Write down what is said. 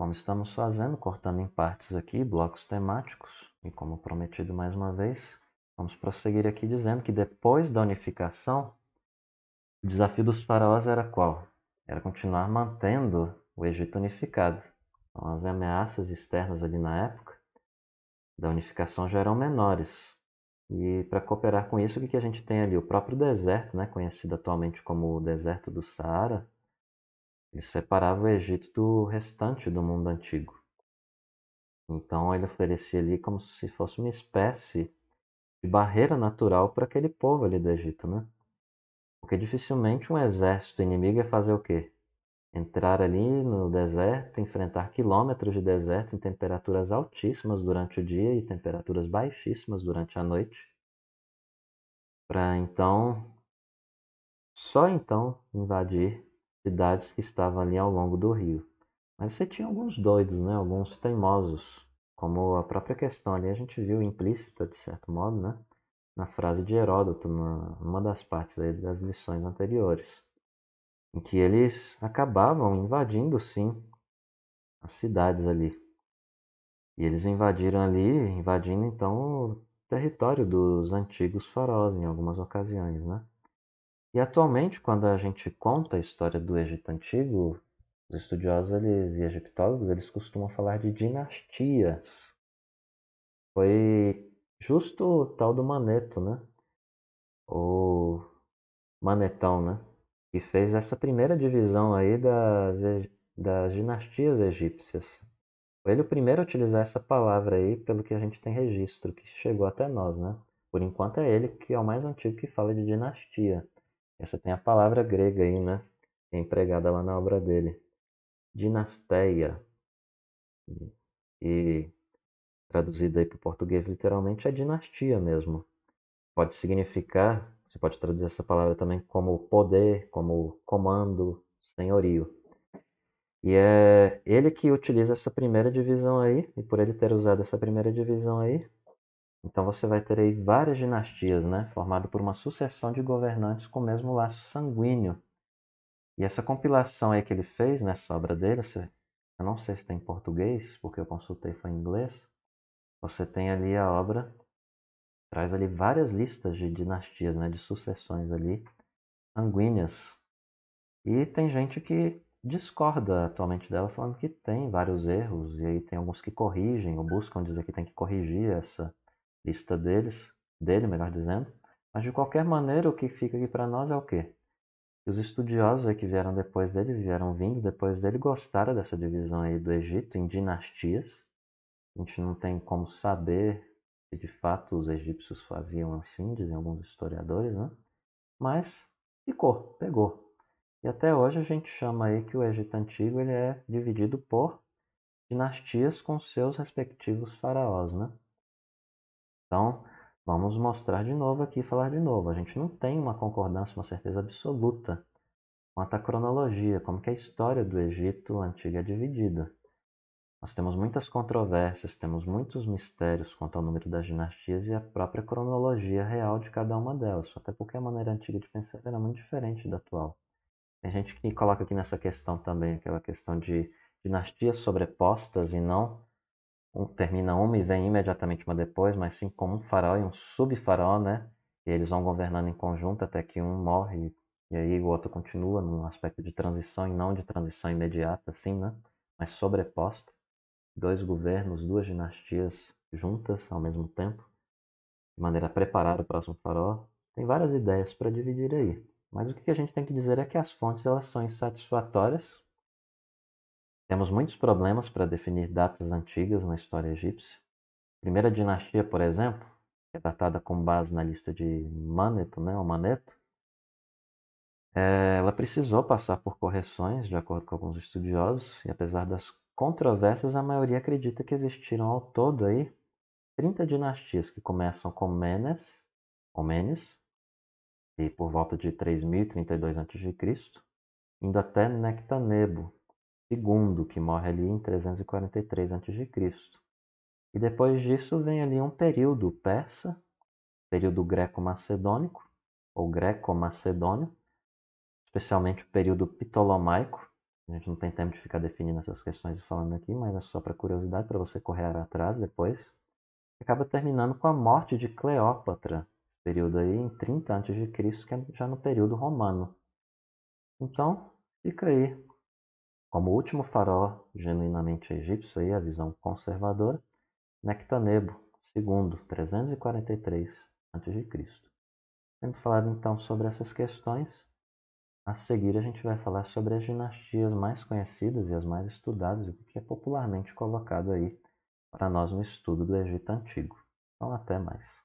Como estamos fazendo, cortando em partes aqui, blocos temáticos, e como prometido mais uma vez, vamos prosseguir aqui dizendo que depois da unificação, o desafio dos faraós era qual? Era continuar mantendo o Egito unificado. Então, as ameaças externas ali na época da unificação já eram menores. E para cooperar com isso, o que a gente tem ali? O próprio deserto, né, conhecido atualmente como o deserto do Saara, ele separava o Egito do restante do mundo antigo. Então ele oferecia ali como se fosse uma espécie de barreira natural para aquele povo ali do Egito, né? Porque dificilmente um exército inimigo ia fazer o quê? Entrar ali no deserto, enfrentar quilômetros de deserto em temperaturas altíssimas durante o dia e temperaturas baixíssimas durante a noite. Para então, só então invadir cidades que estavam ali ao longo do rio. Mas você tinha alguns doidos, né? alguns teimosos, como a própria questão ali a gente viu implícita, de certo modo, né? na frase de Heródoto, numa das partes aí das lições anteriores, em que eles acabavam invadindo, sim, as cidades ali. E eles invadiram ali, invadindo então o território dos antigos faraós em algumas ocasiões, né? E atualmente, quando a gente conta a história do Egito Antigo, os estudiosos eles, e egiptólogos eles costumam falar de dinastias. Foi justo o tal do Maneto, né? O Manetão, né? Que fez essa primeira divisão aí das, das dinastias egípcias. Foi ele o primeiro a utilizar essa palavra aí, pelo que a gente tem registro, que chegou até nós, né? Por enquanto é ele que é o mais antigo que fala de dinastia. Essa tem a palavra grega aí, né? É empregada lá na obra dele. Dinasteia. E traduzida aí para o português literalmente é dinastia mesmo. Pode significar, você pode traduzir essa palavra também como poder, como comando, senhorio. E é ele que utiliza essa primeira divisão aí, e por ele ter usado essa primeira divisão aí, então você vai ter aí várias dinastias, né? formado por uma sucessão de governantes com o mesmo laço sanguíneo. E essa compilação aí que ele fez nessa né, obra dele, você, eu não sei se tem em português, porque eu consultei foi em inglês. Você tem ali a obra, traz ali várias listas de dinastias, né? de sucessões ali sanguíneas. E tem gente que discorda atualmente dela, falando que tem vários erros, e aí tem alguns que corrigem, ou buscam dizer que tem que corrigir essa lista deles, dele, melhor dizendo. Mas de qualquer maneira, o que fica aqui para nós é o quê? os estudiosos aí que vieram depois dele, vieram vindo depois dele, gostaram dessa divisão aí do Egito em dinastias. A gente não tem como saber se de fato os egípcios faziam assim, dizem alguns historiadores, né? Mas ficou, pegou. E até hoje a gente chama aí que o Egito Antigo ele é dividido por dinastias com seus respectivos faraós, né? Então, vamos mostrar de novo aqui, falar de novo. A gente não tem uma concordância, uma certeza absoluta quanto à cronologia, como que a história do Egito antigo é dividida. Nós temos muitas controvérsias, temos muitos mistérios quanto ao número das dinastias e a própria cronologia real de cada uma delas, até porque a maneira antiga de pensar era muito diferente da atual. Tem gente que coloca aqui nessa questão também aquela questão de dinastias sobrepostas e não um termina uma e vem imediatamente uma depois, mas sim como um farol e um subfarol, né? E eles vão governando em conjunto até que um morre e aí o outro continua num aspecto de transição e não de transição imediata, assim, né? Mas sobreposta. Dois governos, duas dinastias juntas ao mesmo tempo, de maneira a preparar o próximo faraó. Tem várias ideias para dividir aí. Mas o que a gente tem que dizer é que as fontes elas são insatisfatórias temos muitos problemas para definir datas antigas na história egípcia. A primeira dinastia, por exemplo, que é datada com base na lista de Maneto, né, ou Maneto, é, ela precisou passar por correções, de acordo com alguns estudiosos, e apesar das controvérsias, a maioria acredita que existiram ao todo aí 30 dinastias que começam com Menes, ou Menes, e por volta de 3032 a.C., indo até Nectanebo, II, que morre ali em 343 a.C. E depois disso vem ali um período persa, período greco-macedônico, ou greco-macedônio, especialmente o período ptolomaico. A gente não tem tempo de ficar definindo essas questões e falando aqui, mas é só para curiosidade, para você correr atrás depois. Acaba terminando com a morte de Cleópatra, período aí em 30 a.C., que é já no período romano. Então, fica aí como último farol genuinamente egípcio e a visão conservadora, Nectanebo, II, 343 a.C. Temos falado então sobre essas questões. A seguir a gente vai falar sobre as dinastias mais conhecidas e as mais estudadas, o que é popularmente colocado aí para nós no estudo do Egito Antigo. Então até mais.